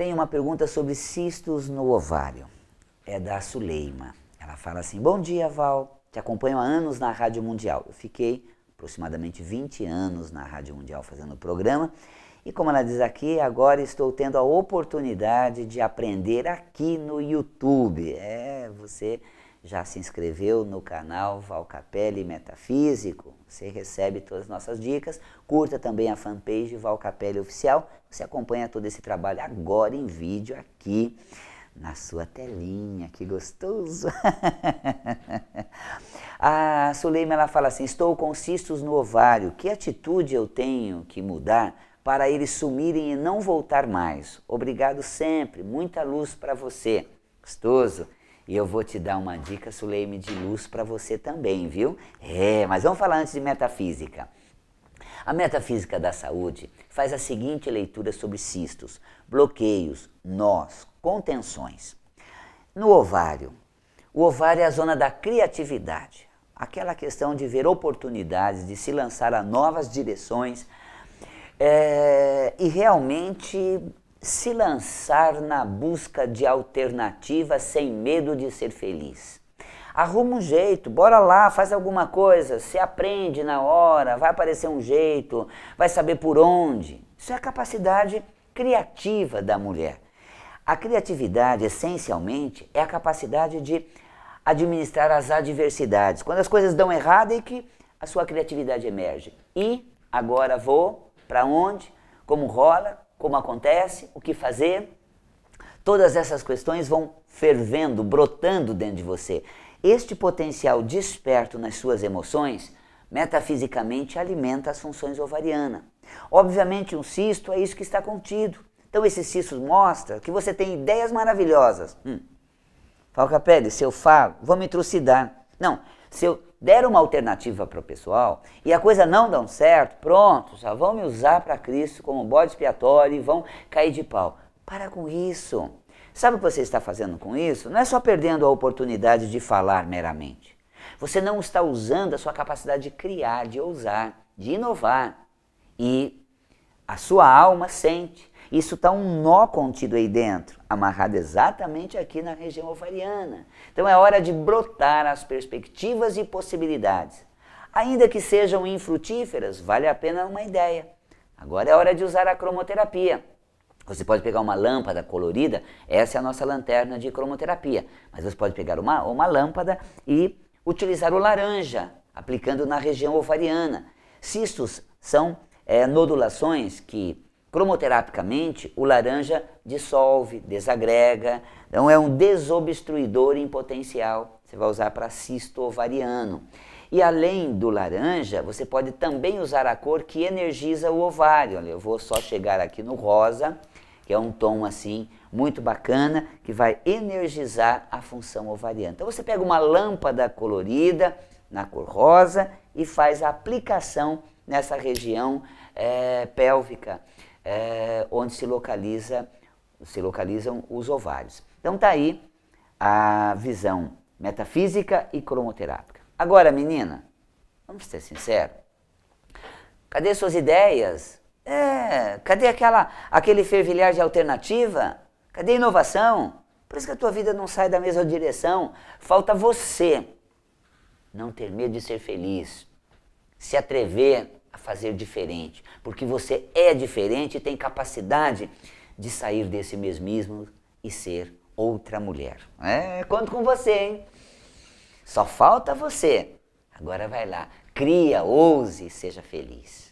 Tem uma pergunta sobre cistos no ovário. É da Suleima. Ela fala assim: Bom dia, Val. Te acompanho há anos na Rádio Mundial. Eu fiquei aproximadamente 20 anos na Rádio Mundial fazendo o programa. E como ela diz aqui, agora estou tendo a oportunidade de aprender aqui no YouTube. É, você já se inscreveu no canal Valcapelli Metafísico, você recebe todas as nossas dicas. Curta também a fanpage Valcapelli Oficial. Você acompanha todo esse trabalho agora em vídeo aqui na sua telinha, que gostoso! a Suleima ela fala assim: Estou com cistos no ovário, que atitude eu tenho que mudar para eles sumirem e não voltar mais? Obrigado sempre, muita luz para você. Gostoso! E eu vou te dar uma dica, Suleime, de luz para você também, viu? É, mas vamos falar antes de metafísica. A metafísica da saúde faz a seguinte leitura sobre cistos, bloqueios, nós, contenções. No ovário, o ovário é a zona da criatividade, aquela questão de ver oportunidades, de se lançar a novas direções é, e realmente se lançar na busca de alternativas sem medo de ser feliz. Arruma um jeito, bora lá, faz alguma coisa, se aprende na hora, vai aparecer um jeito, vai saber por onde. Isso é a capacidade criativa da mulher. A criatividade, essencialmente, é a capacidade de administrar as adversidades. Quando as coisas dão errado é que a sua criatividade emerge. E agora vou para onde? Como rola? como acontece, o que fazer. Todas essas questões vão fervendo, brotando dentro de você. Este potencial desperto nas suas emoções metafisicamente alimenta as funções ovarianas. Obviamente, um cisto é isso que está contido. Então, esse cisto mostra que você tem ideias maravilhosas. Hum. Falca Pérez, se eu falo, vou me trucidar. Não, se eu der uma alternativa para o pessoal e a coisa não dá certo, pronto, já vão me usar para Cristo como bode expiatório e vão cair de pau. Para com isso. Sabe o que você está fazendo com isso? Não é só perdendo a oportunidade de falar meramente. Você não está usando a sua capacidade de criar, de ousar, de inovar. E a sua alma sente isso está um nó contido aí dentro, amarrado exatamente aqui na região ovariana. Então é hora de brotar as perspectivas e possibilidades. Ainda que sejam infrutíferas, vale a pena uma ideia. Agora é hora de usar a cromoterapia. Você pode pegar uma lâmpada colorida, essa é a nossa lanterna de cromoterapia. Mas você pode pegar uma, uma lâmpada e utilizar o laranja, aplicando na região ovariana. Cistos são é, nodulações que Cromoterapicamente, o laranja dissolve, desagrega, então é um desobstruidor em potencial. Você vai usar para cisto ovariano. E além do laranja, você pode também usar a cor que energiza o ovário. Olha, eu vou só chegar aqui no rosa, que é um tom assim muito bacana, que vai energizar a função ovariana. Então você pega uma lâmpada colorida na cor rosa e faz a aplicação nessa região é, pélvica é, onde se, localiza, se localizam os ovários. Então tá aí a visão metafísica e cromoterápica. Agora, menina, vamos ser sinceros. Cadê suas ideias? É, cadê aquela, aquele fervilhar de alternativa? Cadê a inovação? Por isso que a tua vida não sai da mesma direção. Falta você não ter medo de ser feliz, se atrever fazer diferente, porque você é diferente e tem capacidade de sair desse mesmismo e ser outra mulher. É, conto com você, hein? Só falta você. Agora vai lá, cria, ouse, seja feliz.